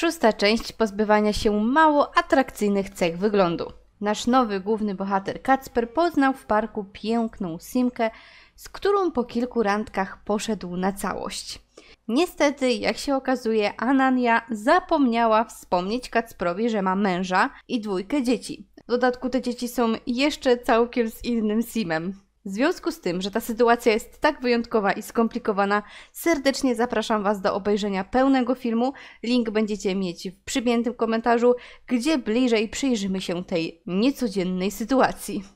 Szósta część pozbywania się mało atrakcyjnych cech wyglądu. Nasz nowy główny bohater Kacper poznał w parku piękną Simkę, z którą po kilku randkach poszedł na całość. Niestety, jak się okazuje, Anania zapomniała wspomnieć Kacprowi, że ma męża i dwójkę dzieci. W dodatku te dzieci są jeszcze całkiem z innym Simem. W związku z tym, że ta sytuacja jest tak wyjątkowa i skomplikowana, serdecznie zapraszam Was do obejrzenia pełnego filmu. Link będziecie mieć w przypiętym komentarzu, gdzie bliżej przyjrzymy się tej niecodziennej sytuacji.